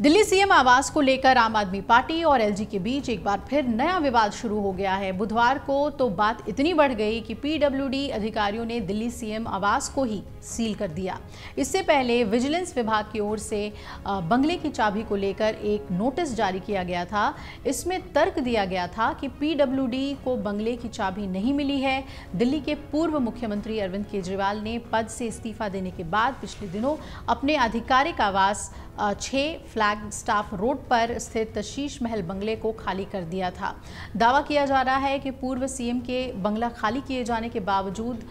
Delhi CM आवास को लेकर आम आदमी पार्टी और एलजी के बीच एक बार फिर नया विवाद शुरू हो गया है बुधवार को तो बात इतनी बढ़ गई कि पीडब्ल्यूडी अधिकारियों ने दिल्ली सीएम आवास को ही सील कर दिया इससे पहले विजिलेंस विभाग की ओर से बंगले की चाबी को लेकर एक नोटिस जारी किया गया था इसमें तर्क दिया गया था कि पी को बंगले की चाबी नहीं मिली है दिल्ली के पूर्व मुख्यमंत्री अरविंद केजरीवाल ने पद से इस्तीफा देने के बाद पिछले दिनों अपने आधिकारिक आवास छः फ्लैट स्टाफ रोड पर स्थित शीश महल बंगले को खाली कर दिया था दावा किया जा रहा है कि पूर्व सीएम के बंगला खाली किए जाने के बावजूद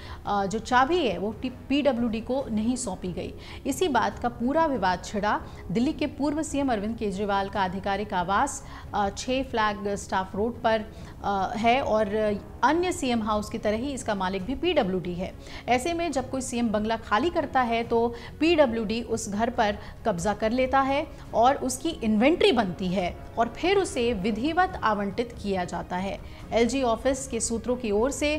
जो चाबी है वो पीडब्ल्यूडी को नहीं सौंपी गई इसी बात का पूरा विवाद छिड़ा दिल्ली के पूर्व सीएम अरविंद केजरीवाल का आधिकारिक आवास छः फ्लैग स्टाफ रोड पर है और अन्य सीएम हाउस की तरह ही इसका मालिक भी पीडब्ल्यूडी है ऐसे में जब कोई सीएम बंगला खाली करता है तो पीडब्ल्यूडी उस घर पर कब्जा कर लेता है और और उसकी इन्वेंट्री बनती है और फिर उसे विधिवत आवंटित किया जाता है एलजी ऑफिस के सूत्रों की ओर से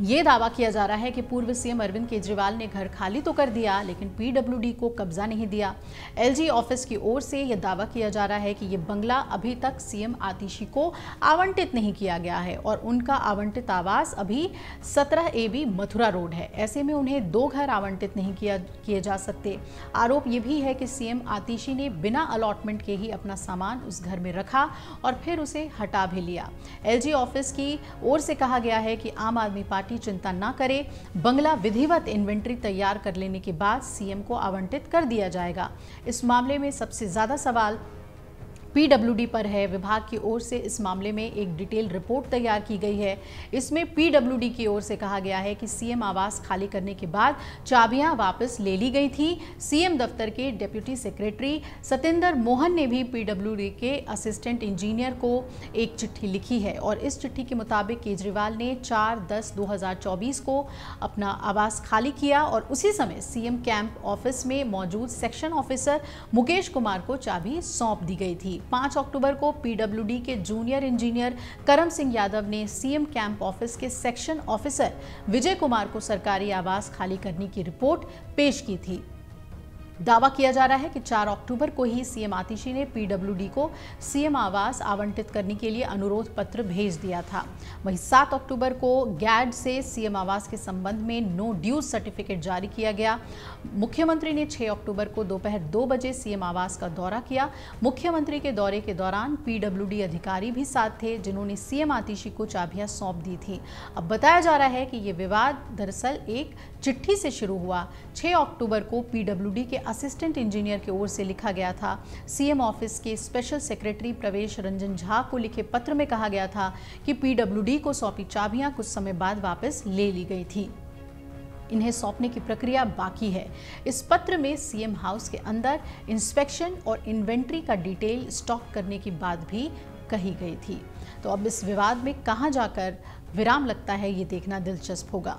ये दावा किया जा रहा है कि पूर्व सीएम अरविंद केजरीवाल ने घर खाली तो कर दिया लेकिन पीडब्ल्यूडी को कब्जा नहीं दिया एलजी ऑफिस की ओर से यह दावा किया जा रहा है कि यह बंगला अभी तक सीएम आतिशी को आवंटित नहीं किया गया है और उनका आवंटित आवास अभी 17 बी मथुरा रोड है ऐसे में उन्हें दो घर आवंटित नहीं किया किए जा सकते आरोप ये भी है कि सीएम आतिशी ने बिना अलॉटमेंट के ही अपना सामान उस घर में रखा और फिर उसे हटा भी लिया एल ऑफिस की ओर से कहा गया है कि आम आदमी पार्टी पार्टी चिंता ना करे बंगला विधिवत इन्वेंट्री तैयार कर लेने के बाद सीएम को आवंटित कर दिया जाएगा इस मामले में सबसे ज्यादा सवाल पीडब्ल्यूडी पर है विभाग की ओर से इस मामले में एक डिटेल रिपोर्ट तैयार की गई है इसमें पीडब्ल्यूडी की ओर से कहा गया है कि सीएम आवास खाली करने के बाद चाबियां वापस ले ली गई थी सीएम दफ्तर के डिप्यूटी सेक्रेटरी सतेंद्र मोहन ने भी पीडब्ल्यूडी के असिस्टेंट इंजीनियर को एक चिट्ठी लिखी है और इस चिट्ठी के मुताबिक केजरीवाल ने चार दस दो को अपना आवास खाली किया और उसी समय सीएम कैंप ऑफिस में मौजूद सेक्शन ऑफिसर मुकेश कुमार को चाबी सौंप दी गई थी पांच अक्टूबर को पीडब्ल्यूडी के जूनियर इंजीनियर करम सिंह यादव ने सीएम कैंप ऑफिस के सेक्शन ऑफिसर विजय कुमार को सरकारी आवास खाली करने की रिपोर्ट पेश की थी दावा किया जा रहा है कि 4 अक्टूबर को ही सीएम आतिशी ने पीडब्ल्यूडी को सीएम आवास आवंटित करने के लिए अनुरोध पत्र भेज दिया था वहीं 7 अक्टूबर को गैड से सीएम आवास के संबंध में नो ड्यू सर्टिफिकेट जारी किया गया मुख्यमंत्री ने 6 अक्टूबर को दोपहर 2 बजे सीएम आवास का दौरा किया मुख्यमंत्री के दौरे के दौरान पीडब्ल्यूडी अधिकारी भी साथ थे जिन्होंने सीएम आतिशी को चाबियां सौंप दी थी अब बताया जा रहा है कि ये विवाद दरअसल एक चिट्ठी से शुरू हुआ छः अक्टूबर को पीडब्ल्यूडी के असिस्टेंट इंजीनियर की ओर से लिखा गया था सीएम ऑफिस के स्पेशल सेक्रेटरी प्रवेश रंजन झा को लिखे पत्र में कहा गया था कि पीडब्ल्यूडी को सौंपी चाबियां कुछ समय बाद वापस ले ली गई थी इन्हें सौंपने की प्रक्रिया बाकी है इस पत्र में सीएम हाउस के अंदर इंस्पेक्शन और इन्वेंट्री का डिटेल स्टॉक करने की बात भी कही गई थी तो अब इस विवाद में कहाँ जाकर विराम लगता है ये देखना दिलचस्प होगा